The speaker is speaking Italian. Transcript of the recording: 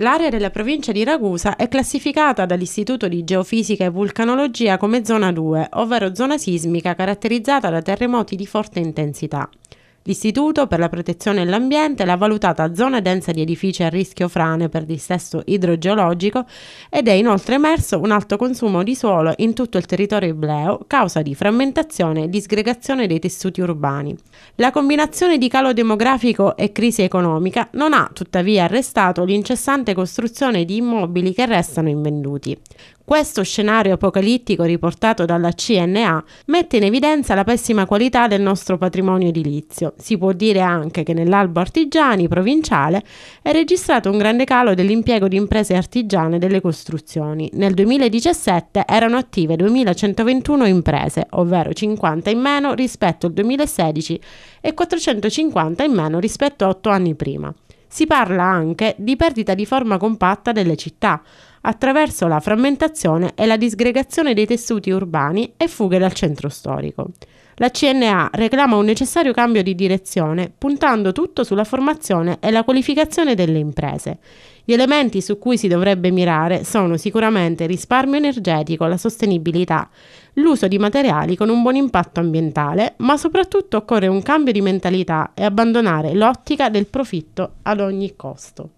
L'area della provincia di Ragusa è classificata dall'Istituto di Geofisica e Vulcanologia come zona 2, ovvero zona sismica caratterizzata da terremoti di forte intensità. L'Istituto per la protezione e l'ambiente l'ha valutata zona densa di edifici a rischio frane per dissesto idrogeologico ed è inoltre emerso un alto consumo di suolo in tutto il territorio ibleo, causa di frammentazione e disgregazione dei tessuti urbani. La combinazione di calo demografico e crisi economica non ha tuttavia arrestato l'incessante costruzione di immobili che restano invenduti. Questo scenario apocalittico riportato dalla CNA mette in evidenza la pessima qualità del nostro patrimonio edilizio. Si può dire anche che nell'albo artigiani provinciale è registrato un grande calo dell'impiego di imprese artigiane delle costruzioni. Nel 2017 erano attive 2121 imprese, ovvero 50 in meno rispetto al 2016 e 450 in meno rispetto a 8 anni prima. Si parla anche di perdita di forma compatta delle città attraverso la frammentazione e la disgregazione dei tessuti urbani e fughe dal centro storico. La CNA reclama un necessario cambio di direzione, puntando tutto sulla formazione e la qualificazione delle imprese. Gli elementi su cui si dovrebbe mirare sono sicuramente il risparmio energetico, la sostenibilità, l'uso di materiali con un buon impatto ambientale, ma soprattutto occorre un cambio di mentalità e abbandonare l'ottica del profitto ad ogni costo.